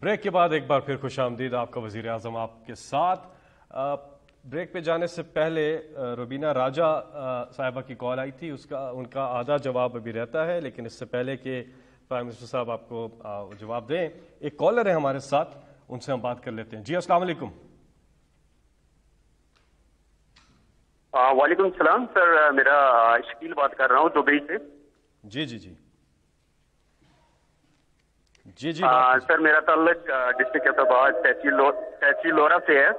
break के बाद एक बार फिर खुश आमदीद आपका वजीर अजम आपके साथ ब्रेक पे जाने से पहले रुबीना राजा साहिबा की कॉल आई थी उसका उनका आधा जवाब अभी रहता है लेकिन इससे पहले कि प्राइम मिनिस्टर साहब आपको जवाब दें एक कॉलर है हमारे साथ उनसे हम बात कर लेते हैं जी अस्सलाम वालेकुम वालेकुम सलाम सर मेरा शकील बात कर रहा हूँ दुबई से जी जी जी जी जी आ, सर मेरा तल्लक डिस्ट्रिक्ट हैदराबाद तहसील लो, लोरा से है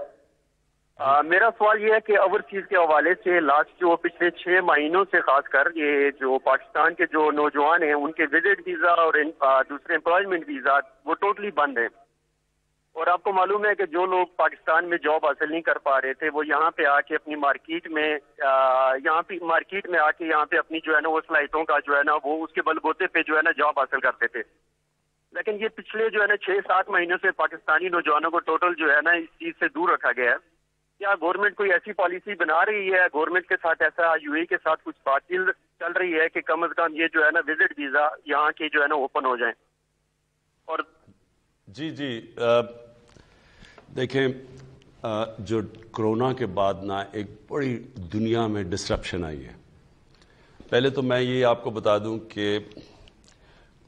आ, मेरा सवाल ये है कि चीज के हवाले से लास्ट जो पिछले छह महीनों से खासकर ये जो पाकिस्तान के जो नौजवान हैं उनके विजिट वीज़ा और दूसरे एम्प्लॉयमेंट वीज़ा वो टोटली बंद है और आपको मालूम है कि जो लोग पाकिस्तान में जॉब हासिल नहीं कर पा रहे थे वो यहाँ पे आके अपनी मार्केट में यहाँ पे मार्केट में आके यहाँ पे अपनी जो है ना वो स्लाइटों का जो है ना वो उसके बलबोते पे जो है ना जॉब हासिल करते थे लेकिन ये पिछले जो है ना छह सात महीनों से पाकिस्तानी नौजवानों को टोटल जो है ना इस चीज़ से दूर रखा गया है क्या गवर्नमेंट कोई ऐसी पॉलिसी बना रही है गवर्नमेंट के साथ ऐसा यू e के साथ कुछ बातचीत चल रही है कि कम अज कम ये जो है ना विजिट वीजा यहाँ के जो है ना ओपन हो जाए और जी जी आ... देखें जो कोरोना के बाद ना एक बड़ी दुनिया में डिस्ट्रप्शन आई है पहले तो मैं ये आपको बता दूं कि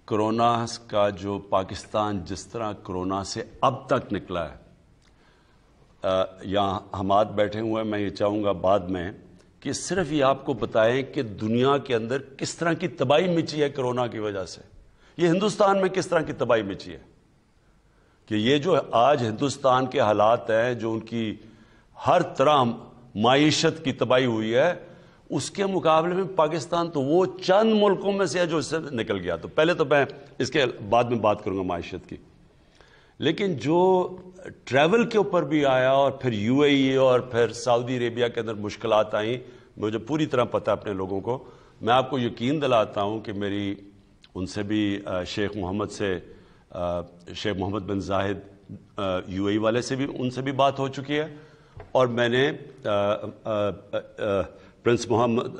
कोरोना का जो पाकिस्तान जिस तरह कोरोना से अब तक निकला है यहाँ आज बैठे हुए हैं मैं ये चाहूँगा बाद में कि सिर्फ ये आपको बताएं कि दुनिया के अंदर किस तरह की तबाही मिची है कोरोना की वजह से ये हिंदुस्तान में किस तरह की तबाही मिची है कि ये जो आज हिंदुस्तान के हालात हैं जो उनकी हर तरह मीशत की तबाही हुई है उसके मुकाबले में पाकिस्तान तो वो चंद मुल्कों में से है जो इससे निकल गया तो पहले तो मैं इसके बाद में बात करूँगा मीशत की लेकिन जो ट्रैवल के ऊपर भी आया और फिर यूएई और फिर सऊदी अरेबिया के अंदर मुश्किल आई मुझे पूरी तरह पता अपने लोगों को मैं आपको यकीन दिलाता हूँ कि मेरी उनसे भी शेख मोहम्मद से शेख मोहम्मद बिन जाहिद यू वाले से भी उनसे भी बात हो चुकी है और मैंने प्रिंस मोहम्मद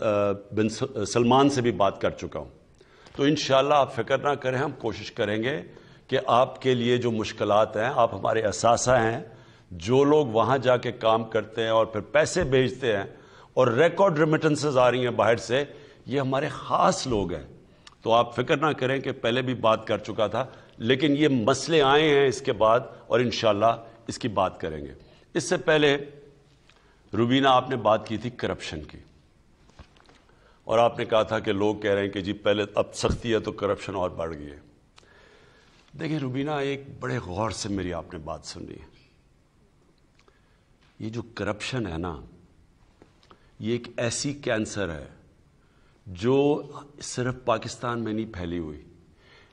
बिन सलमान से भी बात कर चुका हूँ तो इन आप फिक्र ना करें हम कोशिश करेंगे कि आपके लिए जो मुश्किल हैं आप हमारे असासा हैं जो लोग वहाँ जाके काम करते हैं और फिर पैसे भेजते हैं और रिकॉर्ड रिमिटेंसेज आ रही हैं बाहर से ये हमारे ख़ास लोग हैं तो आप फिक्र ना करें कि पहले भी बात कर चुका था लेकिन ये मसले आए हैं इसके बाद और इन इसकी बात करेंगे इससे पहले रुबीना आपने बात की थी करप्शन की और आपने कहा था कि लोग कह रहे हैं कि जी पहले अब सख्ती है तो करप्शन और बढ़ गई है देखिए रुबीना एक बड़े गौर से मेरी आपने बात सुन ली है ये जो करप्शन है ना ये एक ऐसी कैंसर है जो सिर्फ पाकिस्तान में नहीं फैली हुई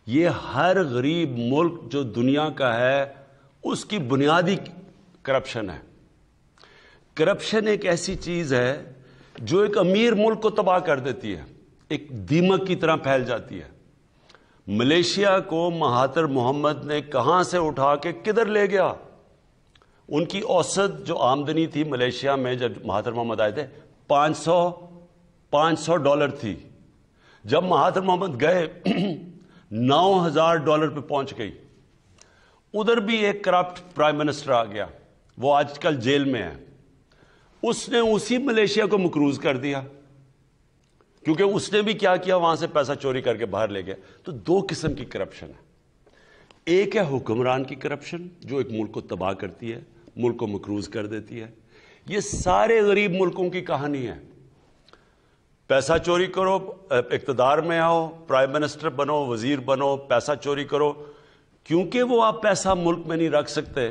ये हर गरीब मुल्क जो दुनिया का है उसकी बुनियादी करप्शन है करप्शन एक ऐसी चीज़ है जो एक अमीर मुल्क को तबाह कर देती है एक दीमक की तरह फैल जाती है मलेशिया को महातर मोहम्मद ने कहां से उठा के किधर ले गया उनकी औसत जो आमदनी थी मलेशिया में जब महातर मोहम्मद आए थे 500 500 डॉलर थी जब महातर मोहम्मद गए नौ हजार डॉलर पे पहुंच गई उधर भी एक करप्ट प्राइम मिनिस्टर आ गया वो आजकल जेल में है उसने उसी मलेशिया को मकरूज कर दिया क्योंकि उसने भी क्या किया वहां से पैसा चोरी करके बाहर ले गया तो दो किस्म की करप्शन है एक है हुक्मरान की करप्शन जो एक मुल्क को तबाह करती है मुल्क को मकरूज कर देती है ये सारे गरीब मुल्कों की कहानी है पैसा चोरी करो इकतदार में आओ प्राइम मिनिस्टर बनो वजीर बनो पैसा चोरी करो क्योंकि वो आप पैसा मुल्क में नहीं रख सकते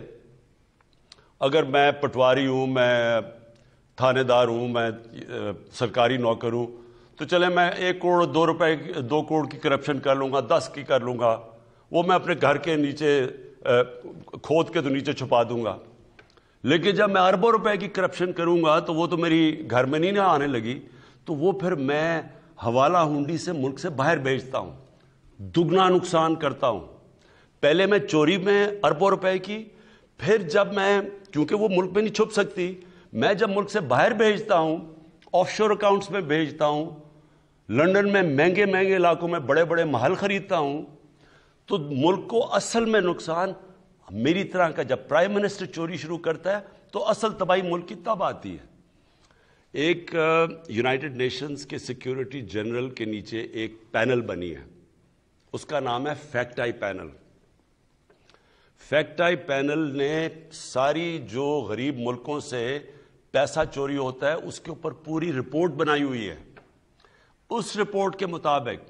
अगर मैं पटवारी हूँ मैं थानेदार हूँ मैं सरकारी नौकर हूँ तो चले मैं एक करोड़ दो रुपए दो करोड़ की करप्शन कर लूँगा दस की कर लूँगा वो मैं अपने घर के नीचे खोद के तो नीचे छुपा दूंगा लेकिन जब मैं अरबों रुपए की करप्शन करूंगा तो वो तो मेरी घर में नहीं ना आने लगी तो वो फिर मैं हवाला हुंडी से मुल्क से बाहर भेजता हूँ दुगना नुकसान करता हूँ पहले मैं चोरी में अरबों रुपए की फिर जब मैं क्योंकि वो मुल्क में नहीं छुप सकती मैं जब मुल्क से बाहर भेजता हूँ ऑफशोर अकाउंट्स में भेजता हूँ लंदन में महंगे महंगे इलाकों में बड़े बड़े महल खरीदता हूँ तो मुल्क को असल में नुकसान मेरी तरह का जब प्राइम मिनिस्टर चोरी शुरू करता है तो असल तबाही मुल्क की तब आती है एक यूनाइटेड नेशंस के सिक्योरिटी जनरल के नीचे एक पैनल बनी है उसका नाम है fact I panel fact I panel ने सारी जो गरीब मुल्कों से पैसा चोरी होता है उसके ऊपर पूरी रिपोर्ट बनाई हुई है उस रिपोर्ट के मुताबिक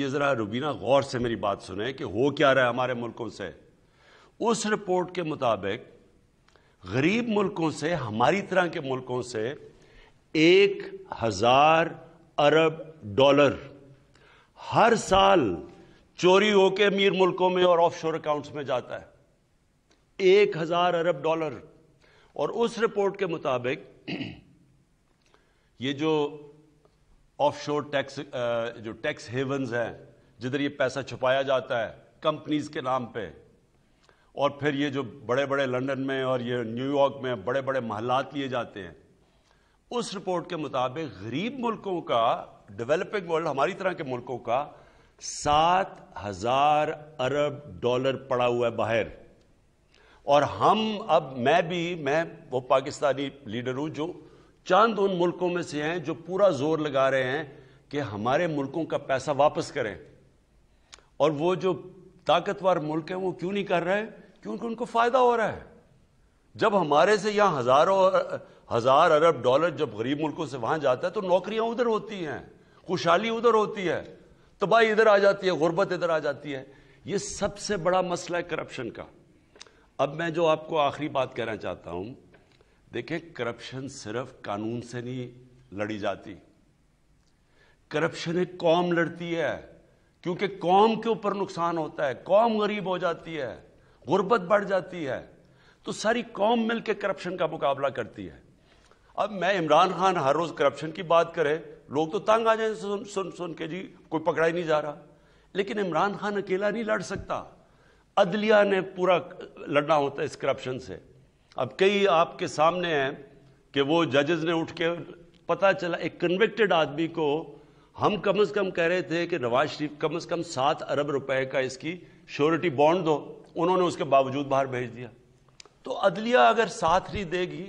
ये ज़रा रुबीना गौर से मेरी बात सुने कि हो क्या रहा है हमारे मुल्कों से उस रिपोर्ट के मुताबिक गरीब मुल्कों से हमारी तरह के मुल्कों से एक हजार अरब डॉलर हर साल चोरी होकर अमीर मुल्कों में और ऑफशोर अकाउंट्स में जाता है एक हजार अरब डॉलर और उस रिपोर्ट के मुताबिक ये जो ऑफशोर टैक्स जो टैक्स हेवंस हैं जिधर ये पैसा छुपाया जाता है कंपनीज के नाम पे और फिर ये जो बड़े बड़े लंदन में और ये न्यूयॉर्क में बड़े बड़े महलात लिए जाते हैं उस रिपोर्ट के मुताबिक गरीब मुल्कों का डेवलपिंग वर्ल्ड हमारी तरह के मुल्कों का सात हजार अरब डॉलर पड़ा हुआ है बाहर और हम अब मैं भी मैं वो पाकिस्तानी लीडर हूं जो चांद उन मुल्कों में से हैं जो पूरा जोर लगा रहे हैं कि हमारे मुल्कों का पैसा वापस करें और वो जो ताकतवर मुल्क हैं वो क्यों नहीं कर रहे क्योंकि उनको फ़ायदा हो रहा है जब हमारे से यहां हज़ारों हज़ार अरब डॉलर जब गरीब मुल्कों से वहां जाता है तो नौकरियां उधर होती हैं खुशहाली उधर होती है तबाही इधर आ जाती है गुर्बत इधर आ जाती है यह सबसे बड़ा मसला है करप्शन का अब मैं जो आपको आखिरी बात कहना चाहता हूं देखें करप्शन सिर्फ कानून से नहीं लड़ी जाती करप्शन एक कौम लड़ती है क्योंकि कौम के ऊपर नुकसान होता है कौम गरीब हो जाती है गुर्बत बढ़ जाती है तो सारी कौम मिलकर करप्शन का मुकाबला करती है अब मैं इमरान खान हर रोज करप्शन की बात करे लोग तो तंग आ जाए सुन सुन सुन के जी कोई पकड़ा ही नहीं जा रहा लेकिन इमरान खान अकेला नहीं लड़ सकता अदलिया ने पूरा लड़ना होता है इस करप्शन से अब कई आपके सामने हैं कि वो जजेस ने उठ के पता चला एक कन्विक्टेड आदमी को हम कम से कम कह रहे थे कि नवाज शरीफ कम से कम सात अरब रुपए का इसकी श्योरिटी बॉन्ड दो उन्होंने उसके बावजूद बाहर भेज दिया तो अदलिया अगर साथ नहीं देगी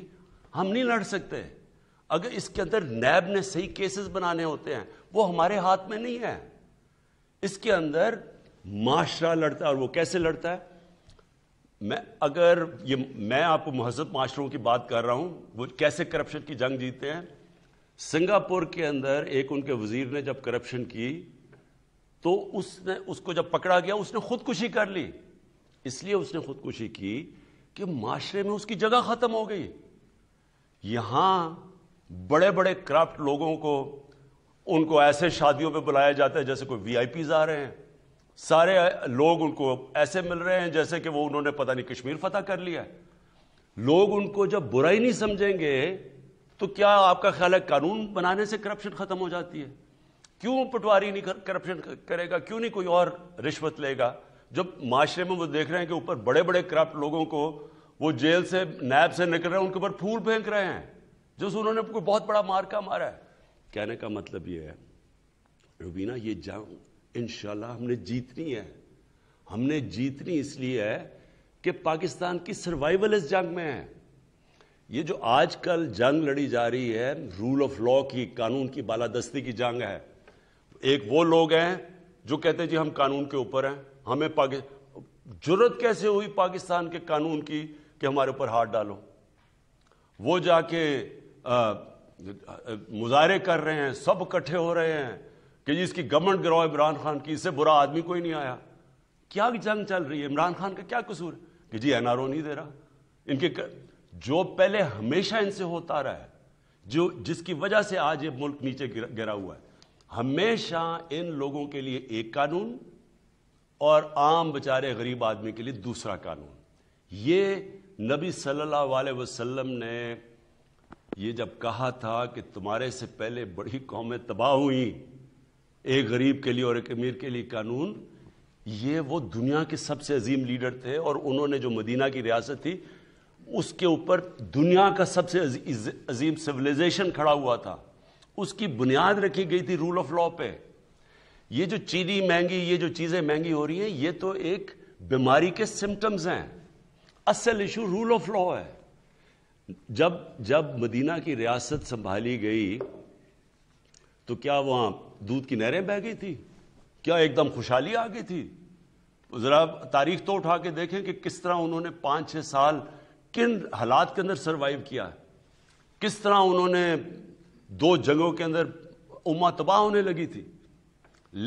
हम नहीं लड़ सकते अगर इसके अंदर नैब ने सही केसेस बनाने होते हैं वो हमारे हाथ में नहीं है इसके अंदर माशरा लड़ता है और वो कैसे लड़ता है मैं अगर ये मैं आपको महजब माशरों की बात कर रहा हूं वो कैसे करप्शन की जंग जीते हैं सिंगापुर के अंदर एक उनके वजीर ने जब करप्शन की तो उसने उसको जब पकड़ा गया उसने खुदकुशी कर ली इसलिए उसने खुदकुशी की कि माशरे में उसकी जगह ख़त्म हो गई यहां बड़े बड़े क्राफ्ट लोगों को उनको ऐसे शादियों पे बुलाया जाता है जैसे कोई वीआईपीज आ रहे हैं सारे लोग उनको ऐसे मिल रहे हैं जैसे कि वो उन्होंने पता नहीं कश्मीर फतह कर लिया है लोग उनको जब बुरा ही नहीं समझेंगे तो क्या आपका ख्याल है कानून बनाने से करप्शन खत्म हो जाती है क्यों पटवारी नहीं करप्शन करेगा क्यों नहीं कोई और रिश्वत लेगा जब माशरे में वो देख रहे हैं कि ऊपर बड़े बड़े करप्ट लोगों को वो जेल से नैब से निकल रहे हैं उनके ऊपर फूल फेंक रहे हैं जो उन्होंने कोई बहुत बड़ा मारका मारा है कहने का मतलब ये है रुबीना ये जंग इनशाला हमने जीतनी है हमने जीतनी इसलिए है कि पाकिस्तान की सर्वाइवल इस जंग में है ये जो आजकल जंग लड़ी जा रही है रूल ऑफ लॉ की कानून की बालादस्ती की जंग है एक वो लोग हैं जो कहते हैं जी हम कानून के ऊपर हैं हमें जरूरत कैसे हुई पाकिस्तान के कानून की कि हमारे ऊपर हाथ डालो वो जाके मुजाहरे कर रहे हैं सब इकट्ठे हो रहे हैं कि जिसकी गवर्नमेंट गिराओ इमरान खान की इससे बुरा आदमी कोई नहीं आया क्या जंग चल रही है इमरान खान का क्या कसूर कि जी एनआरओ नहीं दे रहा इनके कर... जो पहले हमेशा इनसे होता रहा है जो जिसकी वजह से आज ये मुल्क नीचे गिरा हुआ है हमेशा इन लोगों के लिए एक कानून और आम बेचारे गरीब आदमी के लिए दूसरा कानून ये नबी सल्लल्लाहु अलैहि वसल्लम ने ये जब कहा था कि तुम्हारे से पहले बड़ी कौमें तबाह हुई एक गरीब के लिए और एक अमीर के लिए कानून ये वो दुनिया के सबसे अजीम लीडर थे और उन्होंने जो मदीना की रियासत थी उसके ऊपर दुनिया का सबसे अजीम सिविलाइजेशन खड़ा हुआ था उसकी बुनियाद रखी गई थी रूल ऑफ लॉ पे ये जो चीनी महंगी ये जो चीज़ें महंगी हो रही हैं ये तो एक बीमारी के सिम्टम्स हैं असल इशू रूल ऑफ लॉ है जब जब मदीना की रियासत संभाली गई तो क्या वहां दूध की नहरें बह गई थी क्या एकदम खुशहाली आ गई थी जरा तारीख तो उठा के देखें कि किस तरह उन्होंने पांच छह साल किन हालात के अंदर सरवाइव किया किस तरह उन्होंने दो जगहों के अंदर उमा तबाह होने लगी थी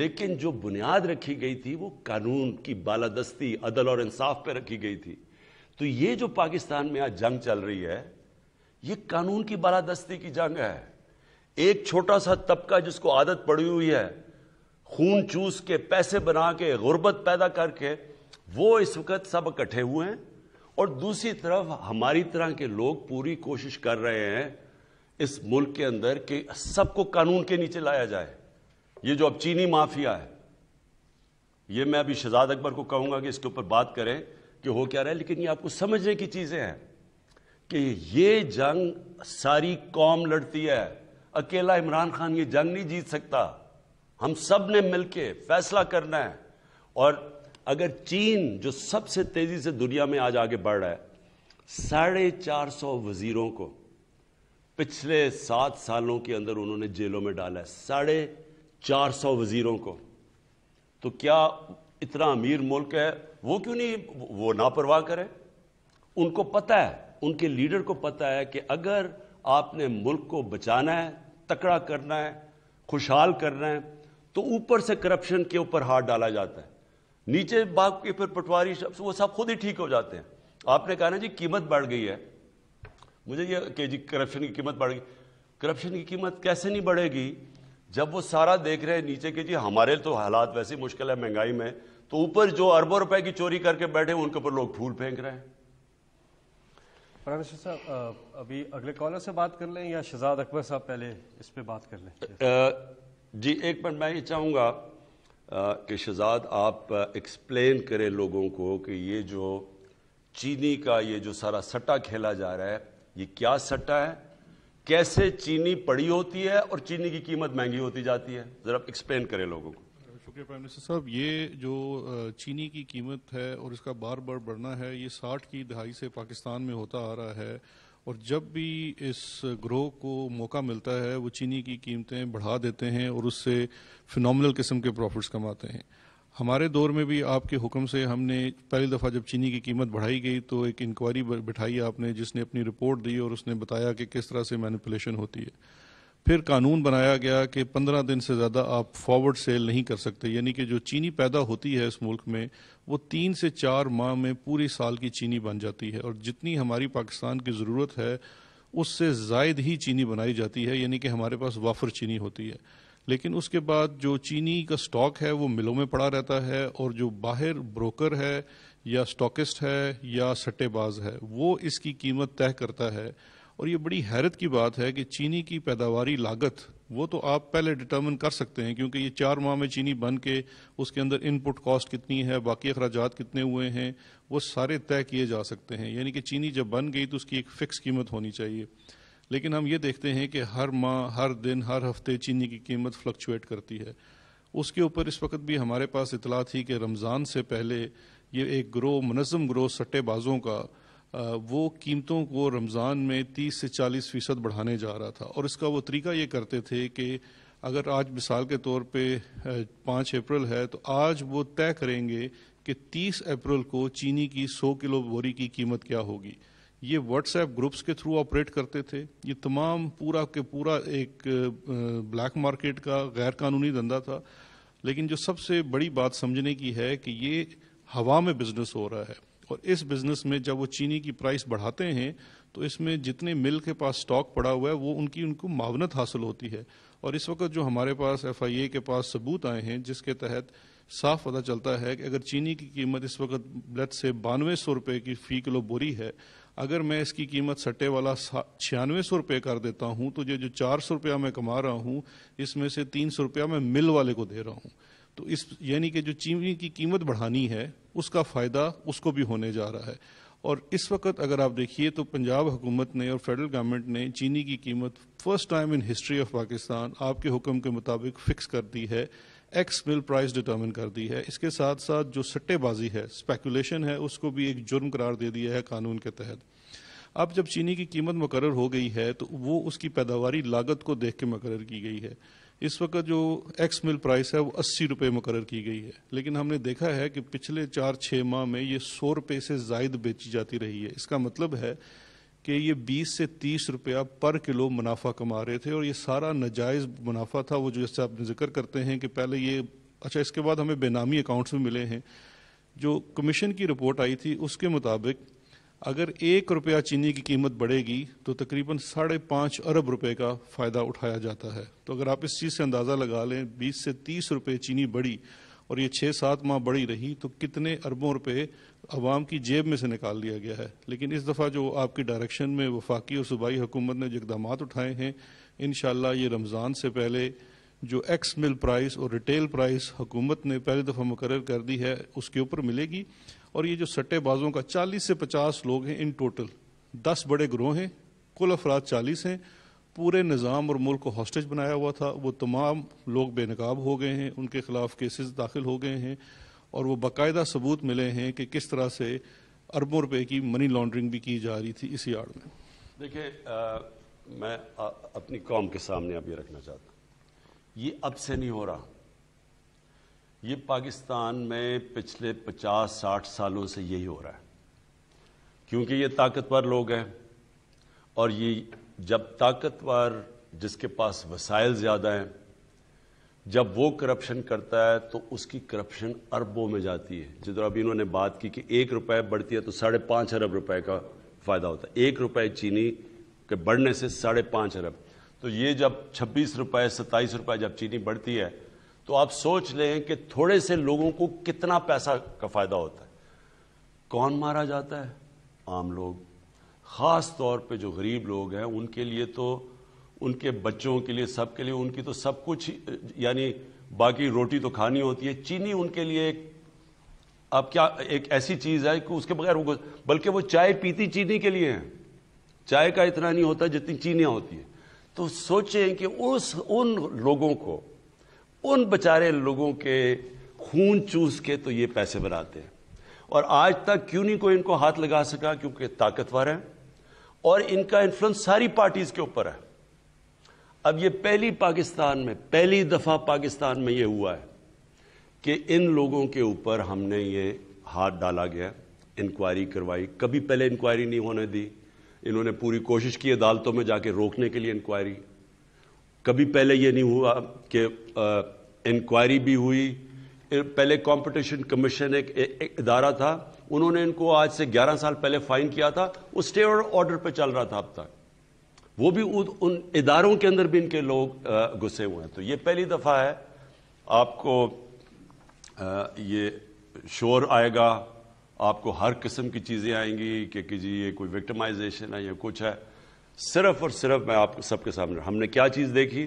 लेकिन जो बुनियाद रखी गई थी वो कानून की बालादस्ती अदल और इंसाफ पे रखी गई थी तो ये जो पाकिस्तान में आज जंग चल रही है ये कानून की बालादस्ती की जंग है एक छोटा सा तबका जिसको आदत पड़ी हुई है खून चूस के पैसे बना के गुर्बत पैदा करके वो इस वक्त सब इकट्ठे हुए हैं और दूसरी तरफ हमारी तरह के लोग पूरी कोशिश कर रहे हैं इस मुल्क के अंदर कि सबको कानून के नीचे लाया जाए ये जो अब चीनी माफिया है ये मैं अभी शहजाद अकबर को कहूंगा कि इसके ऊपर बात करें कि हो क्या रहा है लेकिन ये आपको समझने की चीज़ें हैं कि ये जंग सारी कौम लड़ती है अकेला इमरान खान ये जंग नहीं जीत सकता हम सब ने मिलके फैसला करना है और अगर चीन जो सबसे तेज़ी से दुनिया में आज आगे बढ़ रहा है साढ़े चार सौ वज़ीरों को पिछले सात सालों के अंदर उन्होंने जेलों में डाला है साढ़े चार सौ वज़ीरों को तो क्या इतना अमीर मुल्क है वो क्यों नहीं वो नापरवाह करे उनको पता है उनके लीडर को पता है कि अगर आपने मुल्क को बचाना है तकड़ा करना है खुशहाल करना है तो ऊपर से करप्शन के ऊपर हाथ डाला जाता है नीचे बाग के फिर पटवारी सब वो सब खुद ही ठीक हो जाते हैं आपने कहा ना जी कीमत बढ़ गई है मुझे ये कि जी करप्शन की कीमत बढ़ गई करप्शन की कीमत कैसे नहीं बढ़ेगी जब वो सारा देख रहे हैं नीचे के जी हमारे तो हालात वैसे मुश्किल है महंगाई में तो ऊपर जो अरबों रुपए की चोरी करके बैठे उनके ऊपर लोग फूल फेंक रहे हैं साहब अभी अगले कॉलर से बात कर लें या शहजाद अकबर साहब पहले इस पे बात कर लें जी एक मिनट मैं ये चाहूँगा कि शहजाद आप एक्सप्लेन करें लोगों को कि ये जो चीनी का ये जो सारा सट्टा खेला जा रहा है ये क्या सट्टा है कैसे चीनी पड़ी होती है और चीनी की कीमत महंगी होती जाती है ज़रा एक्सप्लेन करें लोगों को शुक्रिया प्राइम मिनिस्टर साहब ये जो चीनी की कीमत है और इसका बार बार बढ़ना है ये साठ की दहाई से पाकिस्तान में होता आ रहा है और जब भी इस ग्रोह को मौका मिलता है वो चीनी की कीमतें बढ़ा देते हैं और उससे फिनमिनल किस्म के प्रॉफिट्स कमाते हैं हमारे दौर में भी आपके हुक्म से हमने पहली दफ़ा जब चीनी की कीमत बढ़ाई गई तो एक इंक्वायरी बिठाई आपने जिसने अपनी रिपोर्ट दी और उसने बताया कि किस तरह से मैनिपुलेशन होती है फिर कानून बनाया गया कि पंद्रह दिन से ज़्यादा आप फॉरवर्ड सेल नहीं कर सकते यानी कि जो चीनी पैदा होती है इस मुल्क में वो तीन से चार माह में पूरे साल की चीनी बन जाती है और जितनी हमारी पाकिस्तान की ज़रूरत है उससे जायद ही चीनी बनाई जाती है यानी कि हमारे पास वाफर चीनी होती है लेकिन उसके बाद जो चीनी का स्टॉक है वो मिलों में पड़ा रहता है और जो बाहर ब्रोकर है या स्टॉकिस्ट है या सट्टेबाज है वो इसकी कीमत तय करता है और ये बड़ी हैरत की बात है कि चीनी की पैदावारी लागत वो तो आप पहले डिटर्मन कर सकते हैं क्योंकि ये चार माह में चीनी बन के उसके अंदर इनपुट कॉस्ट कितनी है बाकी अखराज कितने हुए हैं वो सारे तय किए जा सकते हैं यानी कि चीनी जब बन गई तो उसकी एक फिक्स कीमत होनी चाहिए लेकिन हम ये देखते हैं कि हर माह हर दिन हर हफ्ते चीनी की कीमत फ्लक्चुएट करती है उसके ऊपर इस वक्त भी हमारे पास इतला थी कि रमज़ान से पहले ये एक ग्रोह मनज़म ग्रोह सट्टेबाजों का वो कीमतों को रमज़ान में 30 से 40 फीसद बढ़ाने जा रहा था और इसका वो तरीका ये करते थे कि अगर आज मिसाल के तौर पे पाँच अप्रैल है तो आज वो तय करेंगे कि 30 अप्रैल को चीनी की 100 किलो बोरी की कीमत क्या होगी ये व्हाट्सएप ग्रुप्स के थ्रू ऑपरेट करते थे ये तमाम पूरा के पूरा एक ब्लैक मार्केट का गैर कानूनी धंधा था लेकिन जो सबसे बड़ी बात समझने की है कि ये हवा में बिजनेस हो रहा है और इस बिजनेस में जब वो चीनी की प्राइस बढ़ाते हैं तो इसमें जितने मिल के पास स्टॉक पड़ा हुआ है वो उनकी उनको मावनत हासिल होती है और इस वक्त जो हमारे पास एफ आई ए के पास सबूत आए हैं जिसके तहत साफ पता चलता है कि अगर चीनी की कीमत इस वक्त लत से बानवे सौ रुपये की फ़ी किलो बोरी है अगर मैं इसकी कीमत सट्टे वाला छियानवे सौ रुपये कर देता हूँ तो ये जो चार सौ रुपया मैं कमा रहा हूँ इसमें से तीन सौ रुपया मैं मिल वाले को दे रहा हूँ तो इस यानी कि जो चीनी की कीमत बढ़ानी है उसका फ़ायदा उसको भी होने जा रहा है और इस वक्त अगर आप देखिए तो पंजाब हुकूमत ने और फेडरल गवर्नमेंट ने चीनी की कीमत first time in history of Pakistan आपके हुक्म के मुताबिक फिक्स कर दी है एक्स मिल प्राइस डिटर्मिन कर दी है इसके साथ साथ जो सट्टेबाजी है स्पेकुलेशन है उसको भी एक जुर्म करार दे दिया है कानून के तहत अब जब चीनी की कीमत मुकर हो गई है तो वो उसकी पैदावारी लागत को देख के मुकर की गई है इस वक्त जो एक्स मिल प्राइस है वो अस्सी रुपये मुकर की गई है लेकिन हमने देखा है कि पिछले चार छः माह में ये सौ रुपये से जायद बेची जाती रही है इसका मतलब है कि ये 20 से 30 रुपया पर किलो मुनाफा कमा रहे थे और ये सारा नजायज़ मुनाफा था वो जो जैसे आपने जिक्र करते हैं कि पहले ये अच्छा इसके बाद हमें बेनामी अकाउंट्स भी मिले हैं जो कमीशन की रिपोर्ट आई थी उसके मुताबिक अगर एक रुपया चीनी की कीमत बढ़ेगी तो तकरीबन साढ़े पाँच अरब रुपए का फ़ायदा उठाया जाता है तो अगर आप इस चीज़ से अंदाज़ा लगा लें बीस से तीस रुपये चीनी बढ़ी और ये छः सात माह बढ़ी रही तो कितने अरबों रुपए अवाम की जेब में से निकाल लिया गया है लेकिन इस दफ़ा जो आपकी डायरेक्शन में वफाकी और सूबाई हुकूमत ने जो इकदाम उठाए हैं इन ये रमज़ान से पहले जो एक्स मिल प्राइस और रिटेल प्राइस हुकूमत ने पहली दफ़ा मुकर कर दी है उसके ऊपर मिलेगी और ये जो सट्टेबाजों का 40 से 50 लोग हैं इन टोटल 10 बड़े ग्रोह हैं कुल अफराद 40 हैं पूरे निज़ाम और मुल्क को हॉस्टेज बनाया हुआ था वो तमाम लोग बेनकाब हो गए हैं उनके खिलाफ केसेस दाखिल हो गए हैं और वो बाकायदा सबूत मिले हैं कि किस तरह से अरबों रुपए की मनी लॉन्ड्रिंग भी की जा रही थी इसी आड़ में देखिए मैं आ, अपनी कौम के सामने अब ये रखना चाहता हूँ ये अब से नहीं हो रहा ये पाकिस्तान में पिछले 50-60 सालों से यही हो रहा है क्योंकि ये ताकतवर लोग हैं और ये जब ताकतवर जिसके पास वसाइल ज़्यादा हैं जब वो करप्शन करता है तो उसकी करप्शन अरबों में जाती है जिधर अभी इन्होंने बात की कि एक रुपए बढ़ती है तो साढ़े पांच अरब रुपए का फ़ायदा होता है एक रुपए चीनी के बढ़ने से साढ़े पांच अरब तो ये जब छब्बीस रुपए सत्ताईस रुपए जब चीनी बढ़ती है तो आप सोच लें कि थोड़े से लोगों को कितना पैसा का फायदा होता है कौन मारा जाता है आम लोग खास तौर पे जो गरीब लोग हैं उनके लिए तो उनके बच्चों के लिए सब के लिए उनकी तो सब कुछ यानी बाकी रोटी तो खानी होती है चीनी उनके लिए एक अब क्या एक ऐसी चीज है कि उसके बगैर वो बल्कि वो चाय पीती चीनी के लिए है चाय का इतना नहीं होता जितनी चीनियां होती हैं तो सोचें कि उस उन लोगों को उन बेचारे लोगों के खून चूस के तो ये पैसे बनाते हैं और आज तक क्यों नहीं कोई इनको हाथ लगा सका क्योंकि ताकतवर हैं और इनका इन्फ्लुएंस सारी पार्टीज के ऊपर है अब ये पहली पाकिस्तान में पहली दफ़ा पाकिस्तान में ये हुआ है कि इन लोगों के ऊपर हमने ये हाथ डाला गया इंक्वायरी करवाई कभी पहले इंक्वायरी नहीं होने दी इन्होंने पूरी कोशिश की अदालतों में जाके रोकने के लिए इंक्वायरी कभी पहले ये नहीं हुआ कि इंक्वायरी भी हुई पहले कंपटीशन कमीशन एक, इदारा था उन्होंने इनको आज से 11 साल पहले फाइन किया था वो स्टे ऑर्डर पर चल रहा था अब तक वो भी उन, उन इदारों के अंदर भी इनके लोग घुसे हुए हैं तो ये पहली दफ़ा है आपको आ, ये शोर आएगा आपको हर किस्म की चीज़ें आएंगी कि जी ये कोई विक्टिमाइजेशन है या कुछ है सिर्फ और सिर्फ मैं आप सबके सामने हमने क्या चीज़ देखी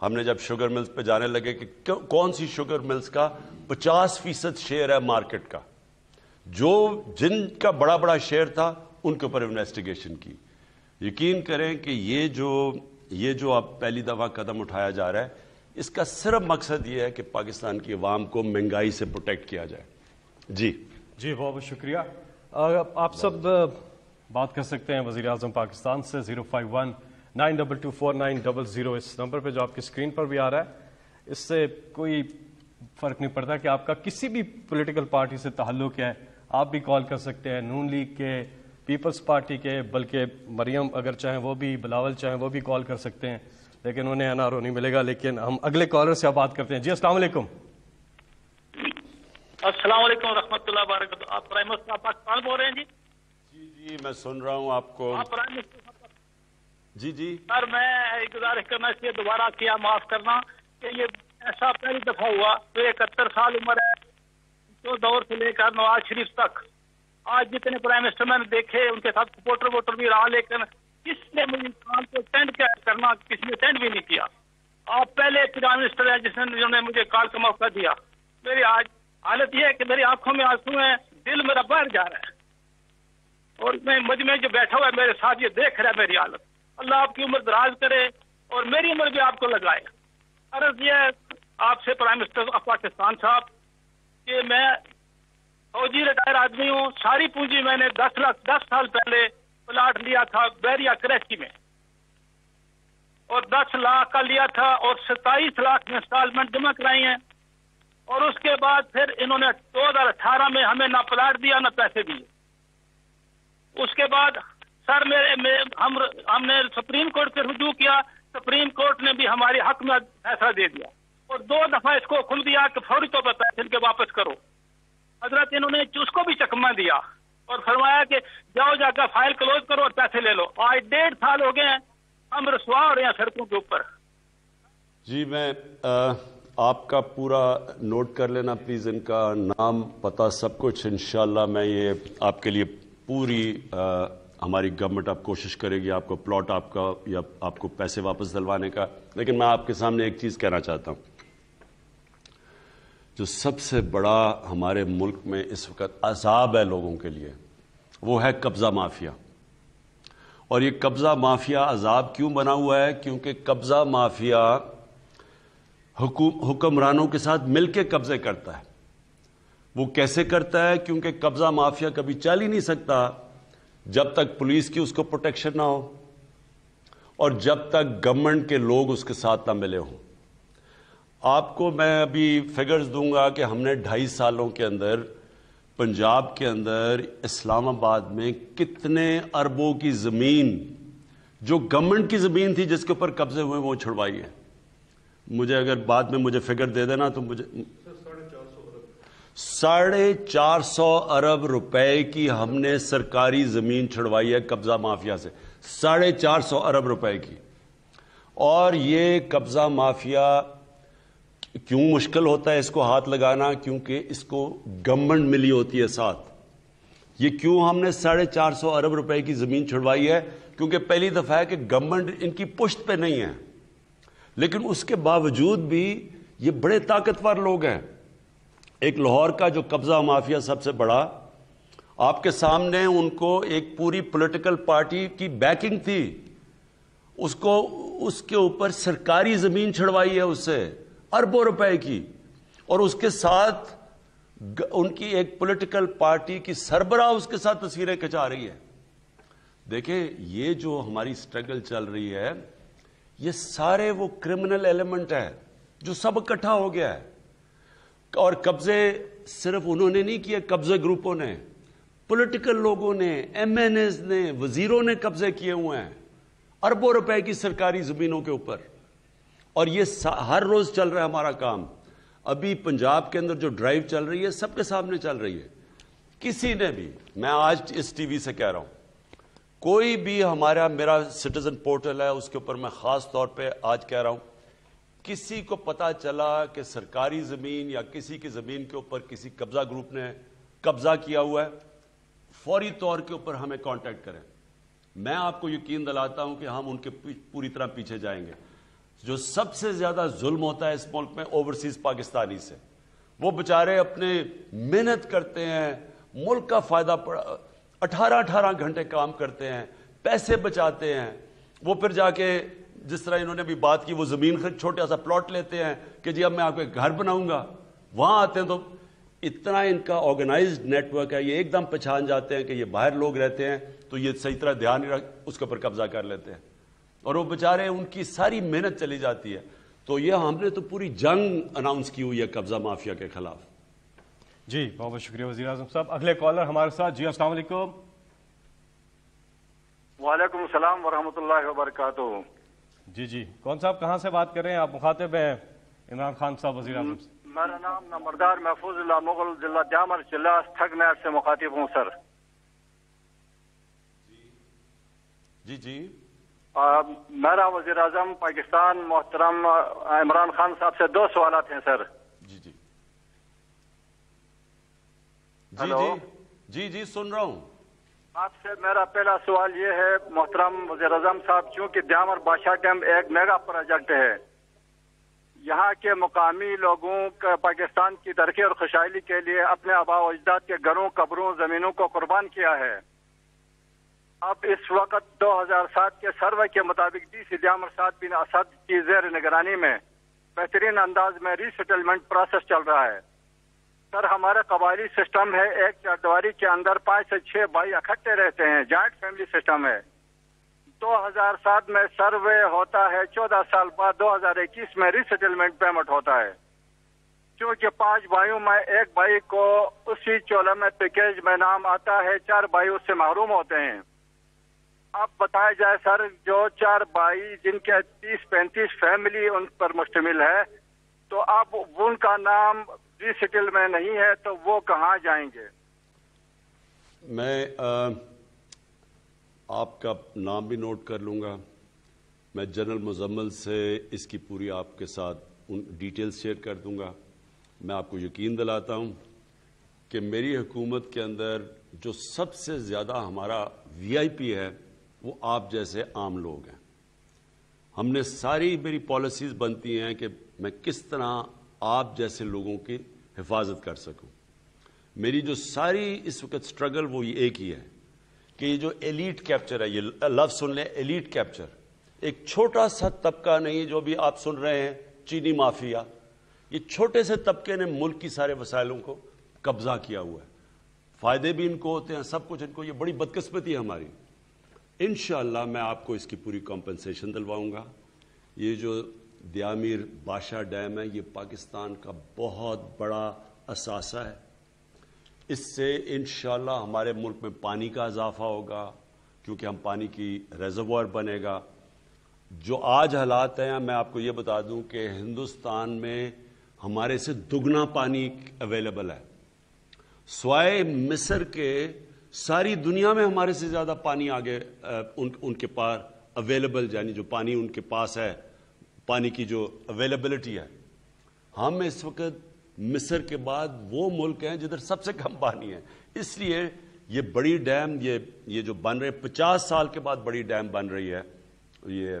हमने जब शुगर मिल्स पे जाने लगे कि कौन सी शुगर मिल्स का 50 फीसद शेयर है मार्केट का जो जिनका बड़ा बड़ा शेयर था उनके ऊपर इन्वेस्टिगेशन की यकीन करें कि ये जो ये जो अब पहली दफ़ा कदम उठाया जा रहा है इसका सिर्फ मकसद ये है कि पाकिस्तान की आवाम को महंगाई से प्रोटेक्ट किया जाए जी जी बहुत बहुत शुक्रिया आप सब बात कर सकते हैं वजी अजम पाकिस्तान से zero five one nine double two four nine double zero इस नंबर पर जो आपकी स्क्रीन पर भी आ रहा है इससे कोई फर्क नहीं पड़ता कि आपका किसी भी पोलिटिकल पार्टी से ताल्लुक है आप भी कॉल कर सकते हैं नून लीग के पीपल्स पार्टी के बल्कि मरियम अगर चाहें वो भी बिलावल चाहें वो भी कॉल कर सकते हैं लेकिन उन्हें ओ नहीं मिलेगा लेकिन हम अगले कॉलर से बात करते हैं जी असल असल वरहमत पाकिस्तान बोल रहे हैं जी जी जी मैं सुन रहा हूँ आपको प्राइम जी जी सर मैं गुजारिश करना चाहिए दोबारा किया माफ करना कि ये ऐसा पहली दफा हुआ तो इकहत्तर साल उम्र है तो दौर से लेकर नवाज शरीफ तक आज जितने प्राइम मिनिस्टर मैंने देखे उनके साथ सपोर्टर वोटर भी रहा लेकिन किसने मुल्कान को टेंड करना किसी ने टेंड भी नहीं किया आप पहले प्राइम मिनिस्टर है जिसने जिन्होंने मुझे काल का मौका दिया मेरी आज हालत यह है कि मेरी आंखों में आंसू है दिल मेरा बढ़ जा रहा है और मैं मजमे जो बैठा हुआ है मेरे साथ ये देख रहा है मेरी हालत अल्लाह आपकी उम्र दराज करे और मेरी उम्र भी आपको लगाए अर्ज ये आपसे प्राइम मिनिस्टर ऑफ पाकिस्तान साहब कि मैं फौजी रिटायर आदमी हूँ सारी पूंजी मैंने दस लाख दस साल पहले प्लाट लिया था बैरिया कराची में और दस लाख का लिया था और सत्ताईस लाख इंस्टॉलमेंट जमा कराई है और उसके बाद फिर इन्होंने दो में हमें ना प्लाट दिया ना पैसे दिए उसके बाद सर मेरे, हम हमने सुप्रीम कोर्ट से रुजू किया सुप्रीम कोर्ट ने भी हमारे हक में फैसला दे दिया और दो दफा इसको खुल दिया कि फौरी तौर पर तहसील के वापस करो हजरत इन्होंने उसको भी चकमा दिया और फरमाया कि जाओ जाकर फाइल क्लोज करो और पैसे ले लो आज डेढ़ साल हो गए हैं हम रसुआ हो रहे हैं सड़कों के ऊपर जी मैं आ, आपका पूरा नोट कर लेना प्लीज़ इनका नाम पता सब कुछ इन मैं ये आपके लिए पूरी आ, हमारी गवर्नमेंट आप कोशिश करेगी आपको प्लॉट आपका या आपको पैसे वापस दिलवाने का लेकिन मैं आपके सामने एक चीज़ कहना चाहता हूँ जो सबसे बड़ा हमारे मुल्क में इस वक्त अजाब है लोगों के लिए वो है कब्ज़ा माफिया और ये कब्ज़ा माफिया अजाब क्यों बना हुआ है क्योंकि कब्ज़ा माफिया हुक्मरानों के साथ मिलके कब्ज़े करता है वो कैसे करता है क्योंकि कब्जा माफिया कभी चल ही नहीं सकता जब तक पुलिस की उसको प्रोटेक्शन ना हो और जब तक गवर्नमेंट के लोग उसके साथ ना मिले हों आपको मैं अभी फिगर्स दूंगा कि हमने ढाई सालों के अंदर पंजाब के अंदर इस्लामाबाद में कितने अरबों की ज़मीन जो गवर्नमेंट की ज़मीन थी जिसके ऊपर कब्जे हुए वो छुड़वाई है मुझे अगर बाद में मुझे फिगर दे देना तो मुझे साढ़े चार सौ अरब रुपए की हमने सरकारी जमीन छुड़वाई है कब्जा माफिया से साढ़े चार सौ अरब रुपए की और ये कब्जा माफिया क्यों मुश्किल होता है इसको हाथ लगाना क्योंकि इसको गवर्नमेंट मिली होती है साथ ये क्यों हमने साढ़े चार सौ अरब रुपए की जमीन छुड़वाई है क्योंकि पहली दफा है कि गवर्नमेंट इनकी पुश्त पे नहीं है लेकिन उसके बावजूद भी ये बड़े ताकतवर लोग हैं एक लाहौर का जो कब्ज़ा माफिया सबसे बड़ा आपके सामने उनको एक पूरी पॉलिटिकल पार्टी की बैकिंग थी उसको उसके ऊपर सरकारी ज़मीन छड़वाई है उससे अरबों रुपए की और उसके साथ उनकी एक पॉलिटिकल पार्टी की सरबराह उसके साथ तस्वीरें खिंचा रही है देखिए ये जो हमारी स्ट्रगल चल रही है ये सारे वो क्रिमिनल एलिमेंट है जो सब इकट्ठा हो गया है और कब्जे सिर्फ उन्होंने नहीं किए कब्जे ग्रुपों ने पॉलिटिकल लोगों ने एम ने वजीरों ने कब्जे किए हुए हैं अरबों रुपए की सरकारी जमीनों के ऊपर और ये हर रोज चल रहा है हमारा काम अभी पंजाब के अंदर जो ड्राइव चल रही है सबके सामने चल रही है किसी ने भी मैं आज इस टीवी से कह रहा हूं कोई भी हमारा मेरा सिटीजन पोर्टल है उसके ऊपर मैं खास तौर पे आज कह रहा हूं किसी को पता चला कि सरकारी जमीन या किसी की जमीन के ऊपर किसी कब्जा ग्रुप ने कब्जा किया हुआ है फौरी तौर के ऊपर हमें कांटेक्ट करें मैं आपको यकीन दिलाता हूं कि हम उनके पूरी तरह पीछे जाएंगे जो सबसे ज्यादा जुल्म होता है इस मुल्क में ओवरसीज पाकिस्तानी से वो बेचारे अपने मेहनत करते हैं मुल्क का फायदा अठारह अठारह घंटे काम करते हैं पैसे बचाते हैं वो फिर जाके जिस तरह इन्होंने भी बात की वो जमीन छोटा सा प्लॉट लेते हैं कि जी अब मैं आपको एक घर बनाऊंगा वहां आते हैं तो इतना इनका ऑर्गेनाइज नेटवर्क है ये एकदम पहचान जाते हैं कि ये बाहर लोग रहते हैं तो ये सही तरह ध्यान रख उसके ऊपर कब्जा कर लेते हैं और वो बेचारे उनकी सारी मेहनत चली जाती है तो ये हमने तो पूरी जंग अनाउंस की हुई है कब्जा माफिया के खिलाफ जी बहुत बहुत शुक्रिया वजी अजम साहब अगले कॉलर हमारे साथ जी असल वालेकुम असलम वरहमत लाबरकू जी जी कौन साहब कहाँ से बात कर रहे हैं आप मुखातिब हैं इमरान खान साहब वजी मेरा नाम नमरदार महफूज मुगल जिला जामर जिला थकनैर से मुखातिब हूँ सर जी जी आ, मेरा वजी अजम पाकिस्तान मोहतरम इमरान खान साहब से दो सवाल हैं सर जी जी जी जी जी जी सुन रहा हूँ आपसे मेरा पहला सवाल ये है मोहतरम वजीर अजम साहब चूँकि और बादशाह डैम एक मेगा प्रोजेक्ट है यहाँ के मुकामी लोगों का पाकिस्तान की तरक्की और खुशहाली के लिए अपने आबा अजदाद के घरों कब्रों ज़मीनों को कुर्बान किया है अब इस वक्त 2007 के सर्वे के मुताबिक डी ड्यामर सात बिन असद की जैर निगरानी में बेहतरीन अंदाज में रीसेटलमेंट प्रोसेस चल रहा है सर हमारा कबायली सिस्टम है एक चटवारी के अंदर पाँच से छह भाई इकट्ठे रहते हैं जॉइंट फैमिली सिस्टम है 2007 में सर्वे होता है 14 साल बाद 2021 में रिसेटलमेंट पेमेंट होता है क्योंकि पांच भाइयों में एक भाई को उसी चोला में पैकेज में नाम आता है चार भाई उससे महरूम होते हैं अब बताया जाए सर जो चार भाई जिनके तीस पैंतीस फैमिली उन पर मुश्तमिल है तो अब उनका नाम सिटिल में नहीं है तो वो कहाँ जाएंगे मैं आ, आपका नाम भी नोट कर लूँगा मैं जनरल मुजम्मल से इसकी पूरी आपके साथ उन डिटेल शेयर कर दूँगा मैं आपको यकीन दिलाता हूँ कि मेरी हुकूमत के अंदर जो सबसे ज़्यादा हमारा वीआईपी है वो आप जैसे आम लोग हैं हमने सारी मेरी पॉलिसीज़ बनती हैं कि मैं किस तरह आप जैसे लोगों की हिफाजत कर सकूं मेरी जो सारी इस वक्त स्ट्रगल वो ये एक ही है कि ये जो एलीट कैप्चर है ये लफ्ज़ सुन लें एलीट कैप्चर एक छोटा सा तबका नहीं जो भी आप सुन रहे हैं चीनी माफिया ये छोटे से तबके ने मुल्क की सारे वसायलों को कब्जा किया हुआ है फ़ायदे भी इनको होते हैं सब कुछ इनको ये बड़ी बदकस्मती है हमारी इन मैं आपको इसकी पूरी कॉम्पनसेशन दिलवाऊंगा ये जो दयामीर बादशाह डैम है ये पाकिस्तान का बहुत बड़ा असासा है इससे इन हमारे मुल्क में पानी का इजाफा होगा क्योंकि हम पानी की रेजर्वर बनेगा जो आज हालात हैं मैं आपको ये बता दूं कि हिंदुस्तान में हमारे से दुगना पानी अवेलेबल है स्वाय मिस्र के सारी दुनिया में हमारे से ज़्यादा पानी आगे उन, उनके पार अवेलेबल यानी जो पानी उनके पास है पानी की जो अवेलेबिलिटी है हम इस वक्त मिस्र के बाद वो मुल्क हैं जिधर सबसे कम पानी है इसलिए ये बड़ी डैम ये ये जो बन रहे पचास साल के बाद बड़ी डैम बन रही है ये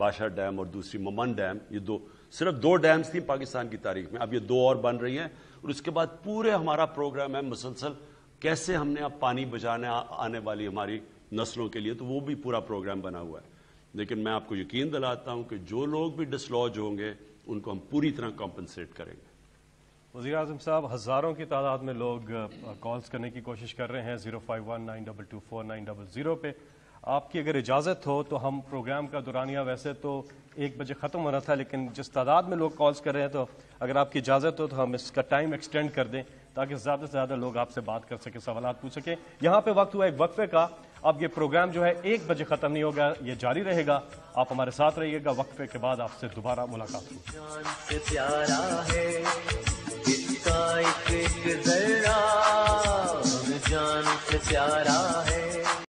बाशा डैम और दूसरी ममन डैम ये दो सिर्फ दो डैम्स थी पाकिस्तान की तारीख में अब ये दो और बन रही हैं और उसके बाद पूरे हमारा प्रोग्राम है मुसलसल कैसे हमने अब पानी बचाने आने वाली हमारी नस्लों के लिए तो वो भी पूरा प्रोग्राम बना हुआ है लेकिन मैं आपको यकीन दिलाता हूं कि जो लोग भी डिसलॉज होंगे उनको हम पूरी तरह कॉम्पनसेट करेंगे वजी अजम साहब हज़ारों की तादाद में लोग कॉल्स करने की कोशिश कर रहे हैं zero five one nine double two four nine double zero पे आपकी अगर इजाज़त हो तो हम प्रोग्राम का दुरानिया वैसे तो एक बजे ख़त्म हो रहा था लेकिन जिस तादाद में लोग कॉल्स कर रहे हैं तो अगर आपकी इजाज़त हो तो हम इसका टाइम एक्सटेंड कर दें ताकि ज्यादा से ज्यादा लोग आपसे बात कर सके सवाल पूछ सके यहाँ पे वक्त हुआ एक वक्फे का अब ये प्रोग्राम जो है एक बजे खत्म नहीं होगा ये जारी रहेगा आप हमारे साथ रहिएगा वक्फे के बाद आपसे दोबारा मुलाकात होगी प्यारा है